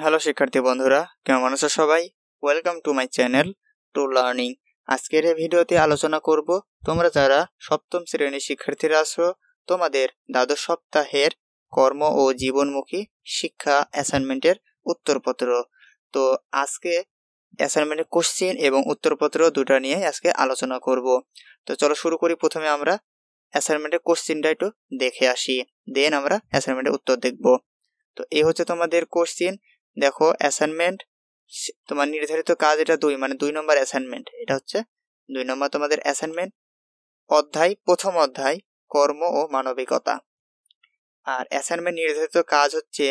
hello শিক্ষার্থী বন্ধুরা কেমন আছো সবাই welcome to my channel to learning আজকের এই ভিডিওতে আলোচনা করব তোমরা যারা সপ্তম শ্রেণীর শিক্ষার্থীরা আছো তোমাদের দ্বাদশ সপ্তাহের কর্ম ও জীবনমুখী শিক্ষা অ্যাসাইনমেন্টের উত্তরপত্র তো আজকে অ্যাসাইনমেন্টের কোশ্চেন এবং উত্তরপত্র দুটা নিয়ে আজকে আলোচনা করব তো চলো শুরু করি প্রথমে আমরা অ্যাসাইনমেন্টের কোশ্চেনটা একটু দেখে আসি দেন আমরা অ্যাসাইনমেন্টের উত্তর দেখব তো এই হচ্ছে তোমাদের কোশ্চেন দেখো অ্যাসাইনমেন্ট তোমার নির্ধারিত কাজ এটা দুই মানে দুই নম্বর অ্যাসাইনমেন্ট এটা হচ্ছে দুই নম্বর তোমাদের অ্যাসাইনমেন্ট অধ্যায় প্রথম অধ্যায় কর্ম ও মানবিকতা আর অ্যাসাইনমেন্ট নির্ধারিত কাজ হচ্ছে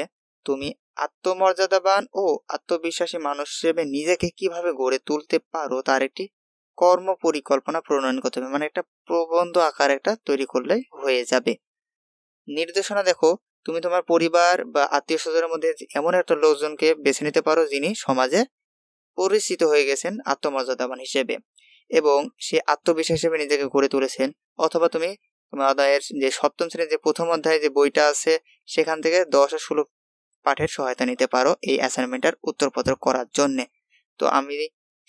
তুমি আত্মমর্যাদাবান ও আত্মবিশ্বাসী মানুষ হিসেবে নিজেকে কিভাবে গড়ে তুলতে পারো তার একটি কর্ম পরিকল্পনা প্রণয়ন করতে হবে মানে একটা প্রবন্ধ আকার একটা তৈরি করলে হয়ে যাবে নির্দেশনা দেখো তুমি তোমার পরিবার বা আত্মীয় স্বজনের মধ্যে এমন একটা লোকজনকে বেছে নিতে পারো যিনি সমাজে পরিচিত হয়ে গেছেন আত্মমর্যাদাবান হিসেবে এবং সে আত্মবিশ্বাস হিসেবে নিজেকে গড়ে তুলেছেন অথবা তুমি অধ্যায়ের যে সপ্তম শ্রেণীর যে প্রথম অধ্যায় যে বইটা আছে সেখান থেকে দশ আর ষোলো পাঠের সহায়তা নিতে পারো এই অ্যাসাইনমেন্টের উত্তরপত্র করার জন্যে তো আমি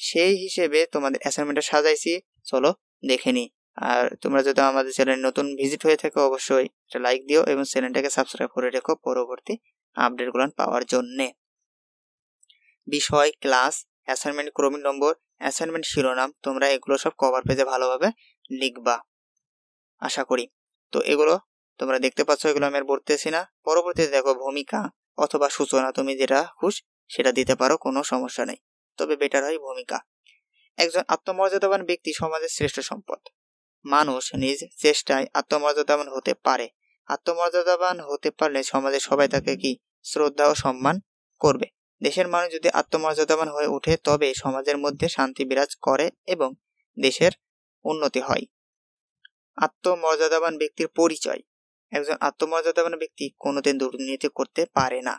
সেই হিসেবে তোমাদের অ্যাসাইনমেন্টটা সাজাইছি চলো দেখে নিই আর তোমরা যদি আমাদের চ্যানেল নতুন ভিজিট হয়ে থাকো অবশ্যই একটা লাইক দিও এবং চ্যানেলটাকে সাবস্ক্রাইব করে রেখো পরবর্তী আপডেটগুলো পাওয়ার জন্যে বিষয় ক্লাস অ্যাসাইনমেন্ট ক্রমিক নম্বর অ্যাসাইনমেন্ট শিরোনাম তোমরা এগুলো সব কভার পেজে ভালোভাবে লিখবা আশা করি তো এগুলো তোমরা দেখতে পাচ্ছ এগুলো আমি আর বলতেছি না পরবর্তীতে দেখো ভূমিকা অথবা সূচনা তুমি যেটা খুশ সেটা দিতে পারো কোনো সমস্যা নেই তবে বেটার হয় ভূমিকা একজন আত্মমর্যাদাবান ব্যক্তি সমাজের শ্রেষ্ঠ সম্পদ মানুষ নিজ চেষ্টায় আত্মমর্যাদাবান হতে পারে আত্মমর্যাদাবান হতে পারলে সমাজে সবাই তাকে কি শ্রদ্ধা ও সম্মান করবে দেশের মানুষ যদি আত্মমর্যাদাবান হয়ে ওঠে তবে সমাজের মধ্যে শান্তি বিরাজ করে এবং দেশের উন্নতি হয় আত্মমর্যাদাবান ব্যক্তির পরিচয় একজন আত্মমর্যাদাবান ব্যক্তি কোনোদিন দুর্নীতি করতে পারে না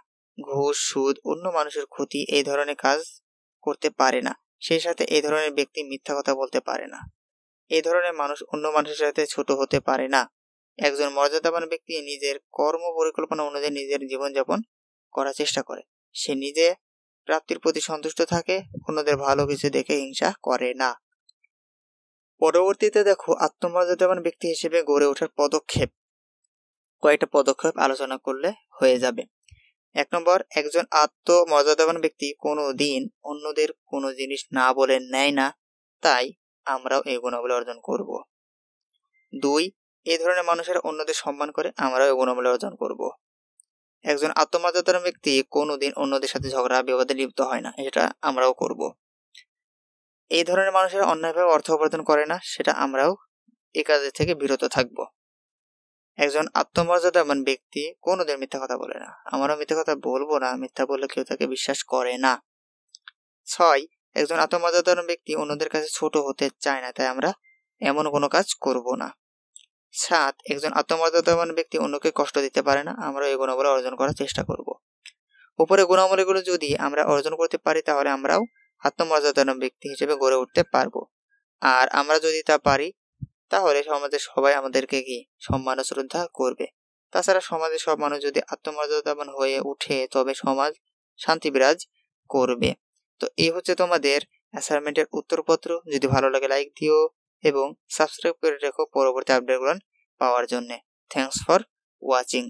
ঘুষ সুদ অন্য মানুষের ক্ষতি এই ধরনের কাজ করতে পারে না সেই সাথে এই ধরনের ব্যক্তি মিথ্যা কথা বলতে পারে না এই ধরনের মানুষ অন্য মানুষের সাথে ছোট হতে পারে না একজন মর্যাদাবান ব্যক্তি নিজের কর্ম পরিকল্পনা অনুযায়ী নিজের জীবনযাপন করার চেষ্টা করে সে নিজে প্রাপ্তির প্রতি সন্তুষ্ট থাকে অন্যদের ভালো কিছু দেখে হিংসা করে না পরবর্তীতে দেখো আত্মমর্যাদাবান ব্যক্তি হিসেবে গড়ে ওঠার পদক্ষেপ কয়েকটা পদক্ষেপ আলোচনা করলে হয়ে যাবে এক নম্বর একজন আত্মমর্যাদাবান ব্যক্তি কোনো দিন অন্যদের কোনো জিনিস না বলে নেয় না তাই আমরাও এই গুণাবলী অর্জন করব দুই এই ধরনের মানুষের অন্যদের সম্মান করে আমরাও এই গুণাবলী অর্জন করব একজন আত্মমর্যাদার ব্যক্তি কোনোদিন অন্যদের সাথে ঝগড়া বিবাদে লিপ্ত হয় না এটা আমরাও করব এই ধরনের মানুষের অন্যায়ভাবে অর্থ উপার্জন করে না সেটা আমরাও এ কাজের থেকে বিরত থাকব একজন আত্মমর্যাদাবান ব্যক্তি কোনোদিন মিথ্যা কথা বলে না আমরাও মিথ্যা কথা বলবো না মিথ্যা বললে কেউ তাকে বিশ্বাস করে না ছয় একজন আত্মমর্যাদার ব্যক্তি অন্যদের কাছে ছোট হতে চায় না তাই আমরা এমন কোনো কাজ করব না সাত একজন আত্মমর্যাদাবান ব্যক্তি অন্যকে কষ্ট দিতে পারে না আমরা এই গুণাবলী অর্জন করার চেষ্টা করব উপরে গুণাবলীগুলো যদি আমরা অর্জন করতে পারি তাহলে আমরাও আত্মমর্যাদাবান ব্যক্তি হিসেবে গড়ে উঠতে পারবো আর আমরা যদি তা পারি তাহলে সমাজে সবাই আমাদেরকে কি সম্মান ও শ্রদ্ধা করবে তাছাড়া সমাজে সব মানুষ যদি আত্মমর্যাদাবান হয়ে উঠে তবে সমাজ শান্তি বিরাজ করবে তো এই হচ্ছে তোমাদের অ্যাসাইনমেন্টের উত্তরপত্র যদি ভালো লাগে লাইক দিও এবং সাবস্ক্রাইব করে রেখো পরবর্তী আপডেটগুলো পাওয়ার জন্যে থ্যাংকস ফর ওয়াচিং